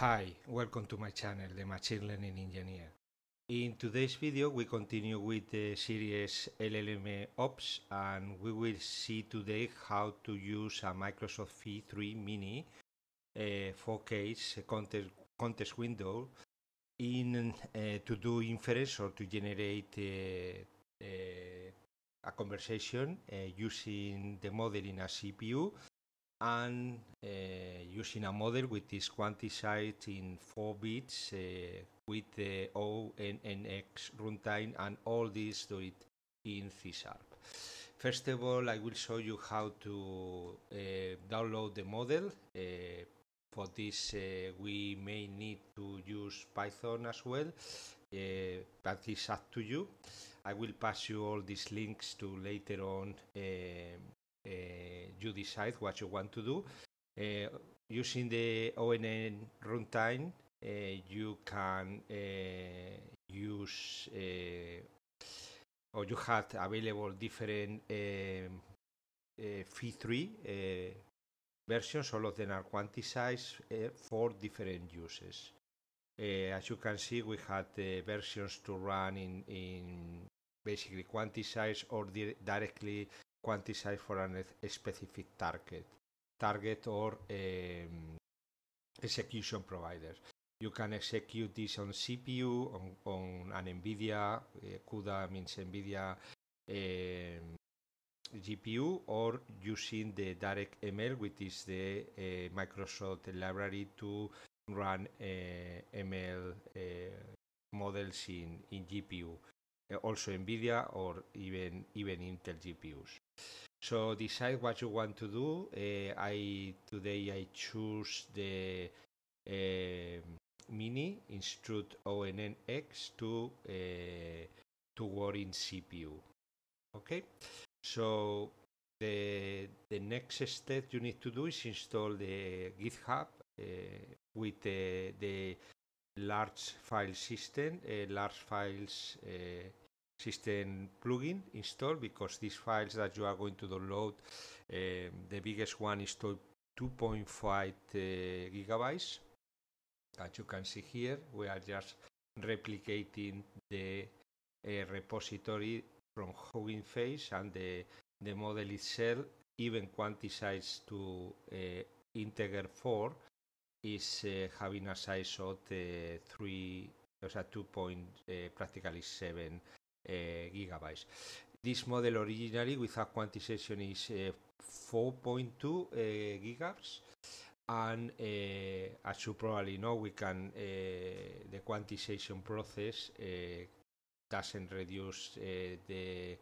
Hi, welcome to my channel, the Machine Learning Engineer. In today's video we continue with the series LLM Ops and we will see today how to use a Microsoft V3 Mini uh, 4K contest contest window in uh, to do inference or to generate uh, uh a conversation uh, using the model in a CPU and uh, using a model which is quantized in four bits uh, with the O and runtime and all this do it in C Sharp. First of all, I will show you how to uh, download the model. for this, we may need to use Python as well, uh, but it's up to you. I will pass you all these links to later on uh, Eh, you decide what you want to do. Eh, using the ONN runtime, eh, you can use or you had available different V3 versions. All of them are quantized for different uses. Uh, as you can see, we had uh, versions to run in, in basically quantized or di directly quantize for an specific target, target or um, execution provider You can execute this on CPU, on, on an NVIDIA, uh, CUDA means NVIDIA um, GPU, or using the direct ml which is the uh, Microsoft library to run uh, eh, ML models in, in GPU, also NVIDIA or even, even Intel GPUs. So decide what you want to do. Uh, I today I choose the uh, mini instruct ONNX to uh, to work in CPU. Okay, so the the next step you need to do is install the GitHub uh, with uh, the large file system, uh, large files system plugin installed because these files that you are going to download, uh, the biggest one is 2.5 uh, gigabytes. As you can see here, we are just replicating the uh, repository from Hugging Face and the, the model itself even quantized to uh, integer 4 is uh, having a size of uh, 3 or 2 2.5 uh, practically 7 uh, gigabytes. This model originally with a quantization is uh, eh, 4.2 uh, eh, gigabytes and uh, as you probably know we can the quantization process doesn't reduce the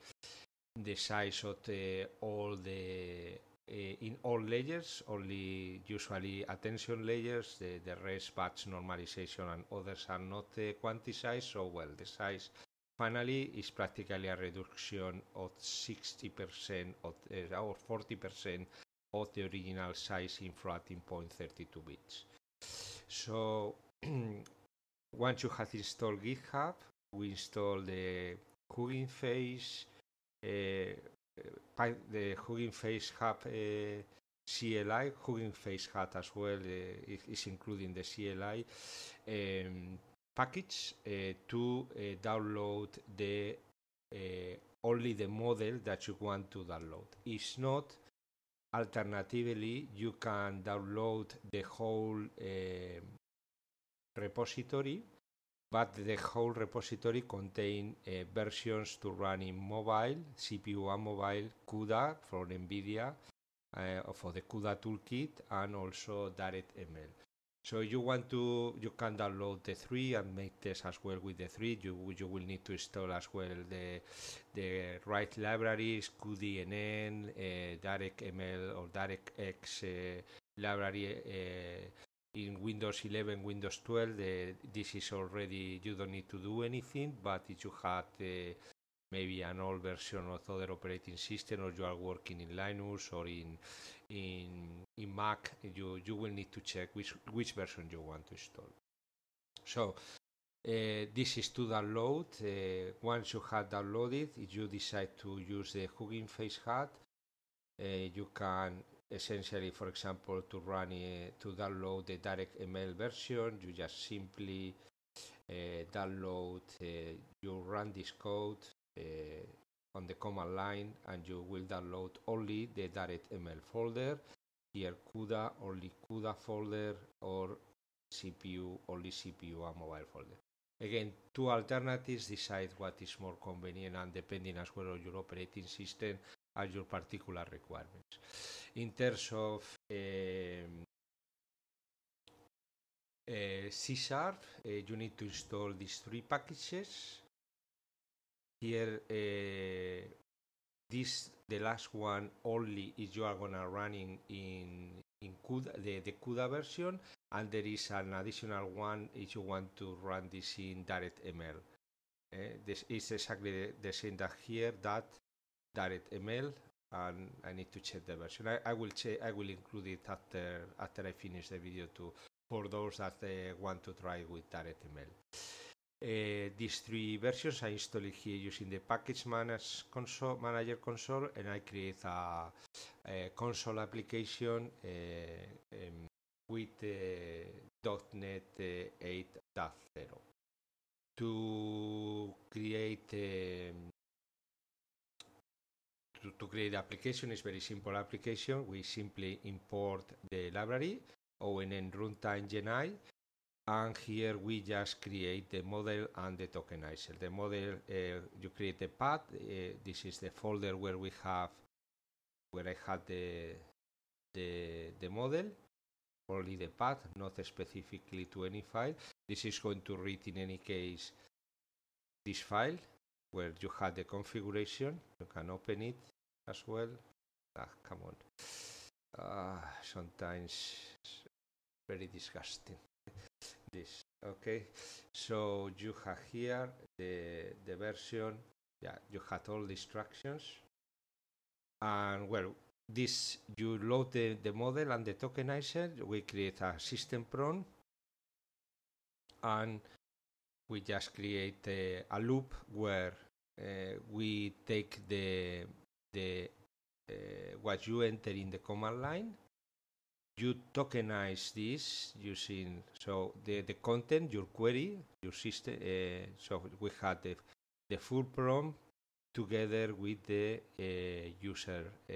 the size of the, all the in all layers, only usually attention layers, the, the rest batch normalization and others are not uh, quantized, so well the size Finally, it's practically a reduction of 60% of, uh, or 40% of the original size in floating point 32 bits. So once you have installed GitHub, we install the Hugging Face, uh, the Hugging Face Hub uh, CLI, Hugging Face Hub as well uh, is including the CLI. Um, package eh, to eh, download the eh, only the model that you want to download. If not, alternatively, you can download the whole repository but the whole repository contains uh, versions to run in mobile, CPU and mobile, CUDA for NVIDIA uh, for the CUDA toolkit and also DirectML. So you want to, you can download the three and make tests as well with the three. You you will need to install as well the the right libraries, QDNN, uh, DirectML or DirectX uh, library. Uh, in Windows 11, Windows 12, the, this is already, you don't need to do anything, but if you had uh, maybe an old version of other operating system or you are working in Linux or in in in Mac you you will need to check which which version you want to install so uh, this is to download uh, once you have downloaded if you decide to use the Hugging Face hat uh, you can essentially for example to run uh, to download the direct ML version you just simply uh, download uh, you run this code uh, on the command line and you will download only the DirectML folder, here CUDA, only CUDA folder or CPU, only CPU and mobile folder. Again, two alternatives, decide what is more convenient and depending as well on your operating system and your particular requirements. In terms of um, uh, C Sharp, uh, you need to install these three packages here uh, this the last one only is you are gonna running in in CUDA, the, the CUDA version and there is an additional one if you want to run this in DirectML. Uh, eh, this is exactly the same that here that ML, and I need to check the version. I, I will check I will include it after after I finish the video too for those that uh, want to try with ML. Uh, these three versions I install it here using the package manage console, manager console and I create a, a eh, console application uh, um, with uh, .NET 8.0 to create um, to, to create the application is very simple application we simply import the library ONN runtime geni and here we just create the model and the tokenizer. The model, uh, you create the path, uh, this is the folder where we have, where I had the, the, the model, only the path, not specifically to any file. This is going to read in any case this file where you had the configuration. You can open it as well. Ah, come on. Uh, sometimes very disgusting this okay so you have here the the version yeah you had all the instructions and well this you load the, the model and the tokenizer we create a system prompt and we just create a, a loop where uh, we take the the uh, what you enter in the command line you tokenize this using so the, the content, your query, your system. Uh, so we had the, the full prompt together with the uh, user uh,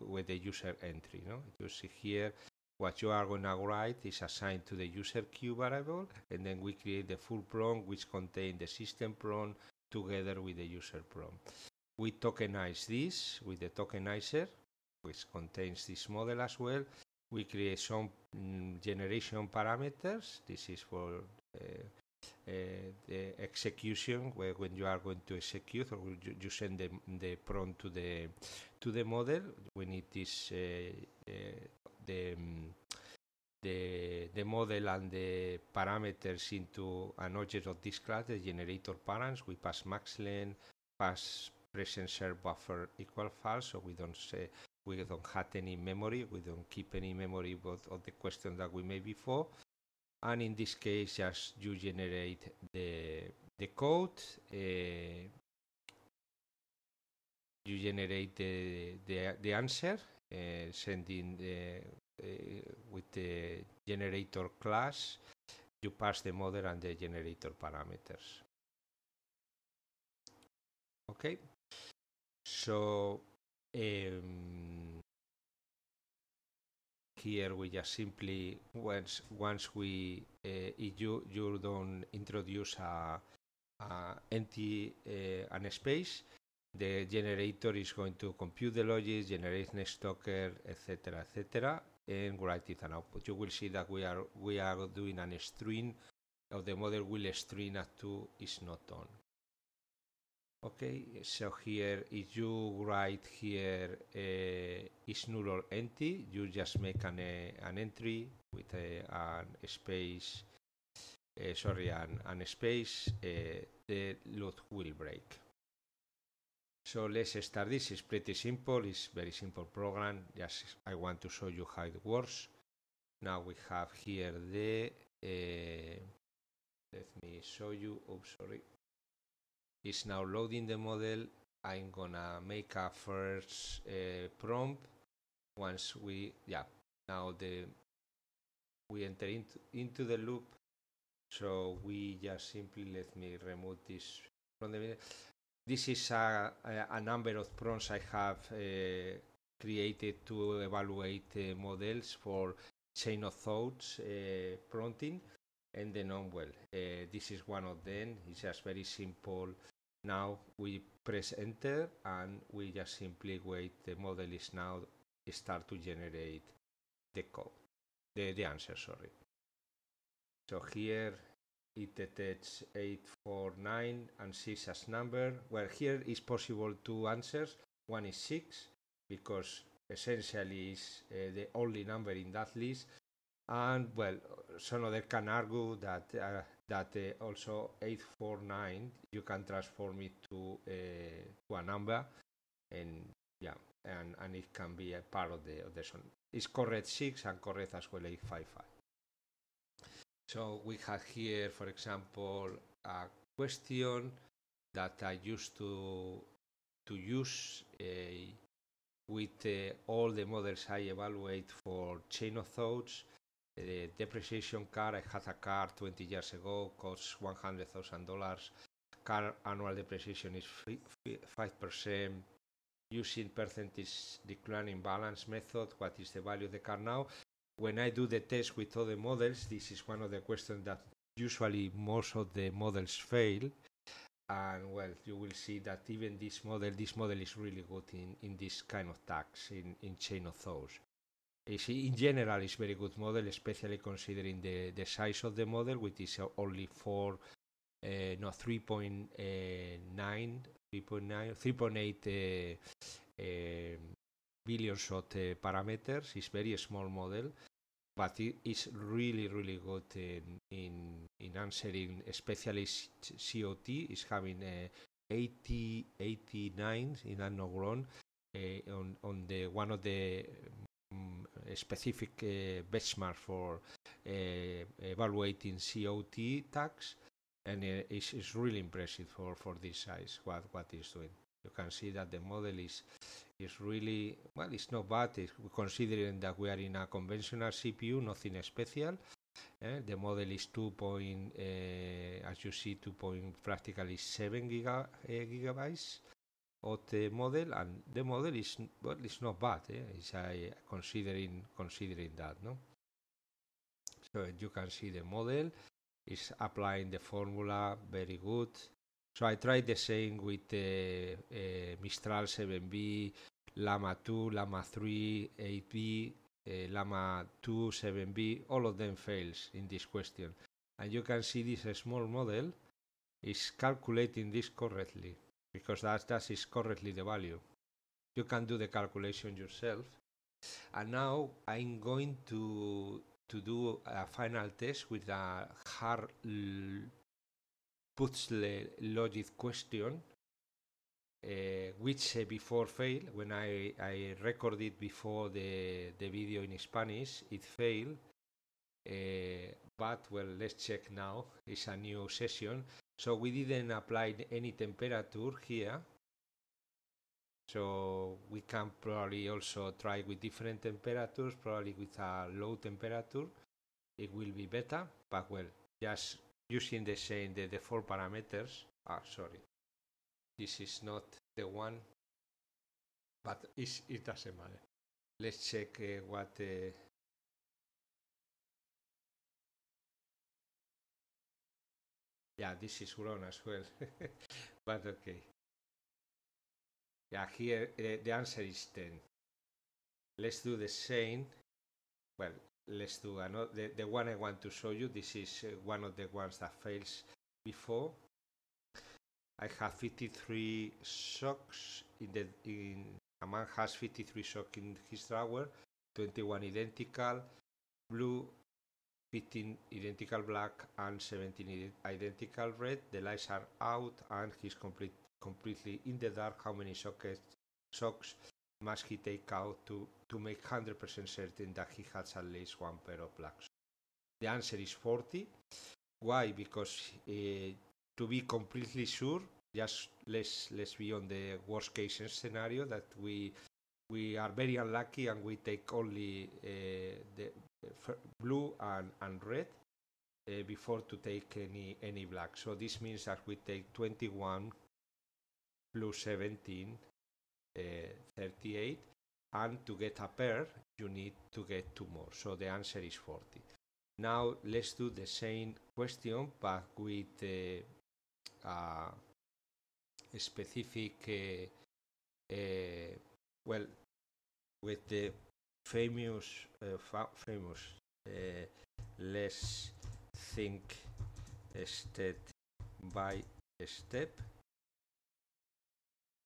with the user entry. No, you see here what you are going to write is assigned to the user queue variable, and then we create the full prompt which contains the system prompt together with the user prompt. We tokenize this with the tokenizer, which contains this model as well, we create some mm, generation parameters. This is for uh, uh, the execution where when you are going to execute or you, you send the, the prompt to the to the model. We need this the mm, the, the model and the parameters into an object of this class, the generator params. We pass maxlen, pass present share buffer equal false, so we don't say we don't have any memory, we don't keep any memory both of the questions that we made before. And in this case, just you generate the, the code, uh, you generate the, the, the answer, uh, sending the, uh, with the generator class, you pass the model and the generator parameters. Okay, so um, here we just simply once once we uh, you you don't introduce a, a empty uh, an space, the generator is going to compute the logic, generate next talker, etc., etc., and write it an output. You will see that we are we are doing an string, or the model will string a two is not on. Okay, so here if you write here uh, is null empty, you just make an, uh, an entry with a, an space, uh, sorry, an, an space, uh, the loop will break. So let's start this, it's pretty simple, it's very simple program, just I want to show you how it works. Now we have here the, eh, let me show you, oh sorry, is now loading the model I'm gonna make a first uh, prompt once we yeah now the we enter into, into the loop so we just simply let me remove this from the this is a, a, number of prompts I have uh, created to evaluate uh, models for chain of thoughts uh, prompting and the non well uh, this is one of them it's just very simple now we press enter and we just simply wait. The model is now start to generate the code, the, the answer, sorry. So here it detects eight four nine and 6 as number, where here is possible two answers. One is 6, because essentially is uh, the only number in that list. And well, some other can argue that uh, that uh, also 849 you can transform it to uh, to a number and yeah and and it can be a part of the of the song it's correct 6 and correct as well 855 so we have here for example a question that i used to to use uh, with uh, all the models i evaluate for chain of thoughts the eh, depreciation car, I had a car 20 years ago, costs $100,000. Car annual depreciation is 5%. Using percentage declining balance method, what is the value of the car now? When I do the test with other models, this is one of the questions that usually most of the models fail and well you will see that even this model this model is really good in in this kind of tax in in chain of thoughts is in general is very good model, especially considering the, the size of the model, which is only four, uh, no, 3.9, eh, 3.9, 3.8 uh, eh, uh, billions of parameters. It's very small model, but it is really, really good in, in, in answering, especially COT, is having uh, 80, 89 in unknown on on the one of the Mm, specific eh, benchmark for eh, evaluating COT tax and it's, it's really impressive for, for this size what what it's doing. You can see that the model is is really well. It's not bad it's considering that we are in a conventional CPU, nothing special. Uh, the model is 2. Point, uh, as you see, 2. Point practically 7 giga, uh, gigabytes, OT model, and the model is well, it's not bad. Eh? It's uh, considering considering that, no. So you can see the model is applying the formula very good. So I tried the same with the uh, uh, Mistral 7B, Llama 2, Llama 3, 8B, uh, eh, Llama 2, 7B. All of them fails in this question, and you can see this small model is calculating this correctly because that, that is currently the value. You can do the calculation yourself. And now I'm going to to do a final test with a hard puzzle logic question, uh, which uh, before failed when I, I recorded before the, the video in Spanish, it failed. Uh, but well, let's check now. It's a new session. So we didn't apply any temperature here. So we can probably also try with different temperatures, probably with a low temperature. It will be better, but well, just using the same, the, default parameters. Ah, sorry. This is not the one, but it doesn't matter. Let's check uh, what uh, Yeah, this is wrong as well, but okay. Yeah, here uh, the answer is 10. Let's do the same. Well, let's do another. The, the one I want to show you, this is uh, one of the ones that fails before. I have 53 socks in the in a man has 53 socks in his drawer, 21 identical, blue 15 identical black and 17 identical red. The lights are out and he's complete, completely in the dark. How many sockets, socks must he take out to, to make 100% certain that he has at least one pair of blacks? The answer is 40. Why? Because uh, to be completely sure, just let's let's be on the worst case scenario that we we are very unlucky and we take only uh, the blue and, and red uh, before to take any any black so this means that we take 21 plus 17 uh, 38 and to get a pair you need to get two more so the answer is 40 now let's do the same question but with uh, uh, a specific uh, uh, well with the famous eh, fa famous eh, let's think step by step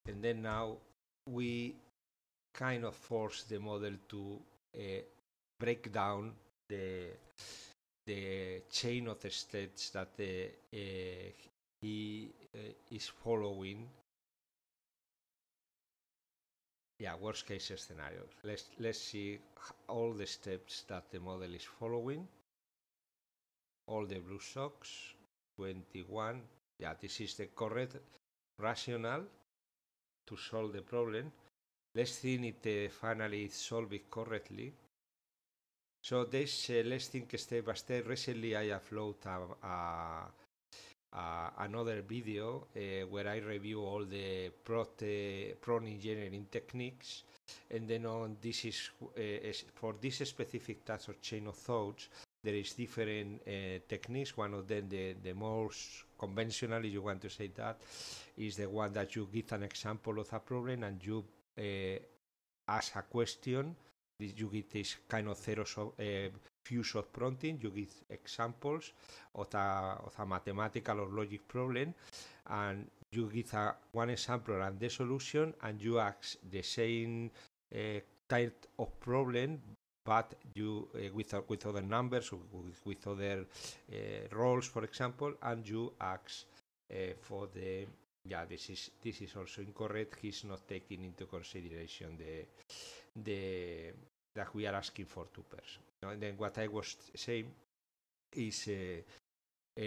and then now we kind of force the model to eh, break down the the chain of the steps that uh, he uh, is following ha worst case scenario. Let's, let's see all the steps that the model is following. All the blue socks, 21. Yeah, this is the correct rational to solve the problem. Let's see if uh, finally solve it correctly. So this uh, let's think step by step. Recently I upload a, a uh, another video uh, where I review all the pro prompt engineering techniques. And then on this is, uh, for this specific task or chain of thoughts, there is different uh, techniques. One of them, the, the most conventional, if you want to say that, is the one that you give an example of a problem and you uh, ask a question you get this kind of zero eh, of uh, views of prompting, you give examples of a, of a mathematical or logic problem, and you give a, one example and the solution, and you ask the same uh, eh, type of problem, but you uh, with, uh, with other numbers, with, with other roles, for example, and you ask for the yeah, this is this is also incorrect. He's not taking into consideration the the, that we are asking for two person. And then what I was saying is uh, uh,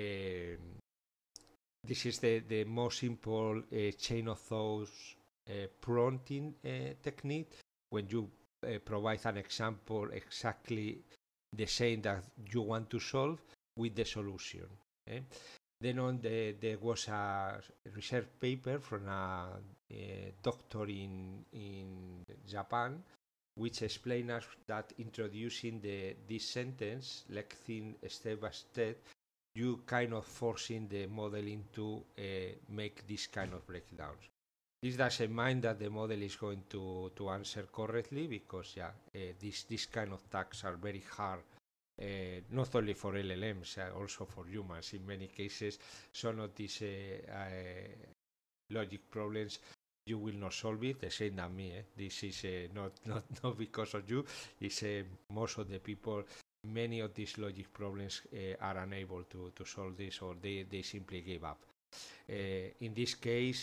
this is the, the most simple uh, chain of thoughts prompting technique when you provide an example exactly the same that you want to solve with the solution. Then on the, there was a research paper from a, a doctor in, in Japan which explain us that introducing the this sentence, like thing step by step, you kind of forcing the modeling to uh, make this kind of breakdowns. This doesn't mean that the model is going to, to answer correctly because yeah, uh, this this kind of tags are very hard, uh, not only for LLMs, uh, also for humans in many cases. So not these uh, uh, logic problems you will not solve it. The same as me. Eh? This is uh, not not not because of you. It's uh, most of the people. Many of these logic problems uh, are unable to, to solve this, or they, they simply give up. in this case,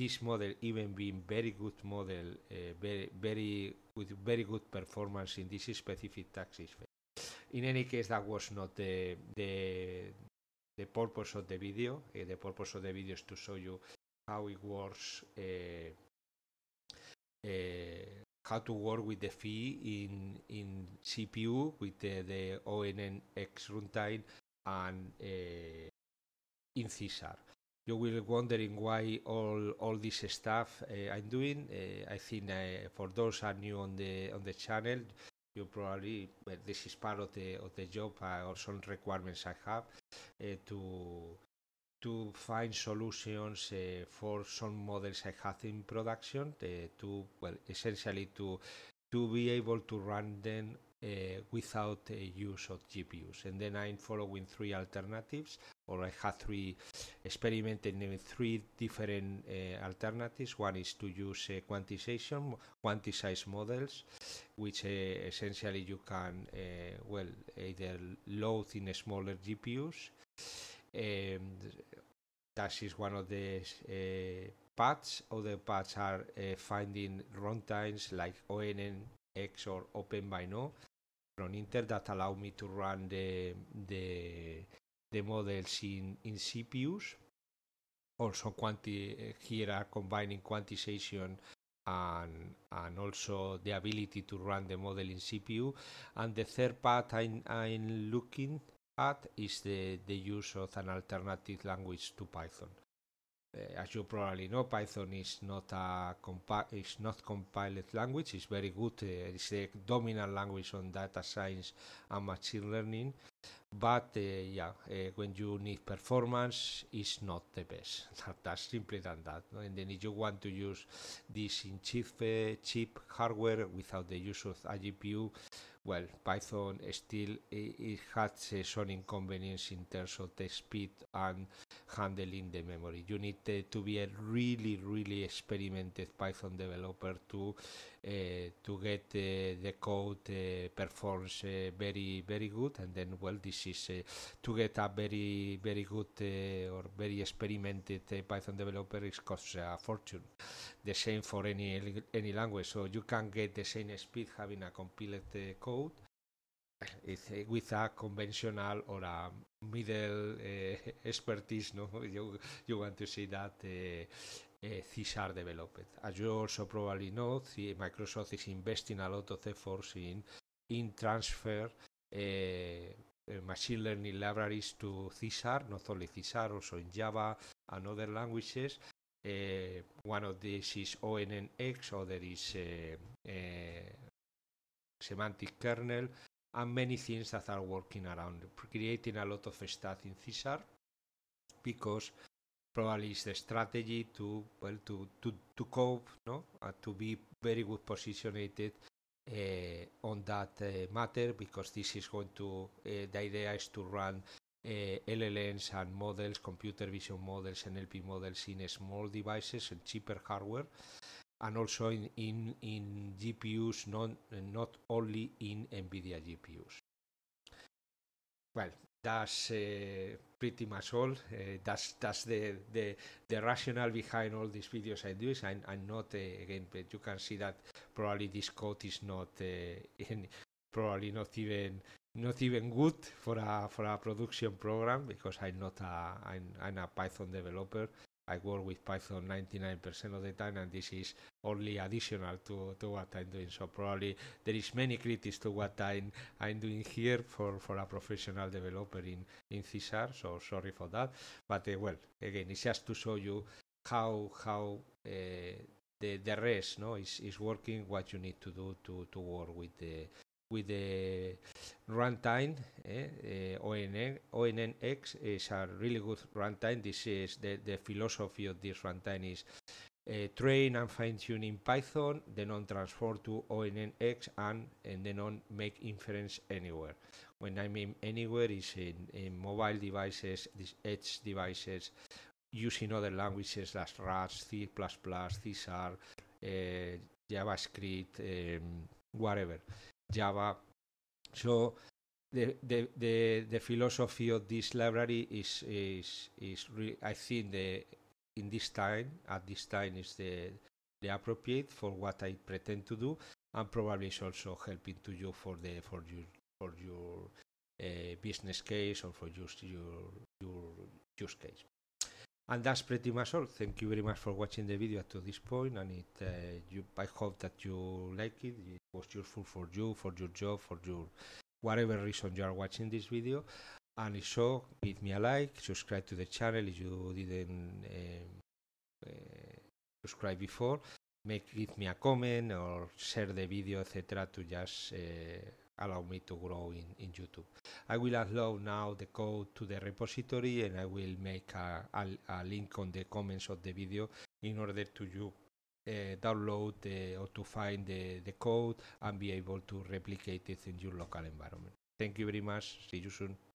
this model, even being very good model, very very with very good performance in this specific taxis. In any case, that was not the the the purpose of the video. the purpose of the video is to show you how it works, uh, uh, how to work with the fee in in CPU with the, the ONNX runtime and uh, in Cesar. You will wondering why all all this stuff I'm doing. I think for those are new on the on the channel, you probably well, this is part of the of the job uh, or some requirements I have uh, to to find solutions uh, for some models I have in production eh, to well essentially to to be able to run them uh, without use of GPUs. And then I'm following three alternatives, or I have three experimented with three different uh, alternatives. One is to use quantization, quantized models, which essentially you can well either load in smaller GPUs. Um, that is one of the uh, paths. Other paths are uh, finding runtimes like ONNX or OpenByNo on Intel that allow me to run the the, the models in, in CPUs. Also, quanti- eh, here are combining quantization and, and also the ability to run the model in CPU. And the third part I'm, I'm looking Add is the, the use of an alternative language to Python. Uh, as you probably know, Python is not a compi- is not compiled language. It's very good. Uh, it's a dominant language on data science and machine learning. But uh, yeah, uh, when you need performance, it's not the best. That's simpler than that. No? And then if you want to use this in cheap, uh, cheap hardware without the use of a GPU, well, Python still it, it has some inconvenience in terms of the speed and handling the memory. You need to be a really, really experimented Python developer to uh, to get uh, the code eh, performs eh, very, very good. And then, well, this is to get a very, very good or very experimented Python developer is costs a fortune. The same for any any language. So you can get the same speed having a compiled code it's uh, with a conventional or a middle uh, expertise, no? You, you want to see that uh, these are developed. As you also probably know, the Microsoft is investing a lot of efforts in, in transfer machine learning libraries to CSR, not only CSR, also in Java and other languages. one of these is ONNX, other is semantic kernel, and many things that are working around, creating a lot of stuff in C sharp because probably it's the strategy to well to to, to cope, no, uh, to be very good positioned uh, eh, on that uh, matter because this is going to eh, the idea is to run LLMs and models, computer vision models, NLP models in small devices and cheaper hardware and also in, in, in GPUs, not, not only in NVIDIA GPUs. Well, that's uh, pretty much all. Uh, that's that's the, the the rationale behind all these videos I do. Is I'm, I'm not uh, again, but you can see that probably this code is not in, uh, probably not even not even good for a for a production program because I'm not a I'm, I'm a Python developer. I work with Python 99% of the time, and this is only additional to, to what I'm doing. So probably there is many critics to what I'm, I'm doing here for, for a professional developer in, in CSR, so sorry for that. But uh, well, again, it's just to show you how, how uh, the, the rest no, is, is working, what you need to do to, to work with the, with the runtime. Eh? Uh, eh, ONN, ONNX is a really good runtime. This is the, the philosophy of this runtime is uh, train and fine-tune in Python, then on transfer to ONNX and, and then on make inference anywhere. When I mean anywhere is in, in mobile devices, these edge devices, using other languages like Rust, C++, C Sharp, uh, JavaScript, um, whatever. Java. So the the the, the philosophy of this library is is is re, I think the in this time at this time is the the appropriate for what I pretend to do and probably is also helping to you for the for your for your uh, business case or for just your your use case. And that's pretty much all. Thank you very much for watching the video up to this point, and it uh, you, I hope that you like it. You, was useful for you, for your job, for your whatever reason you are watching this video. And if so, give me a like, subscribe to the channel if you didn't uh, subscribe before. Make give me a comment or share the video, etc. To just uh, allow me to grow in, in YouTube. I will upload now the code to the repository and I will make a, a, a link on the comments of the video in order to you Eh, download the, eh, or to find the, the code and be able to replicate it in your local environment. Thank you very much. See you soon.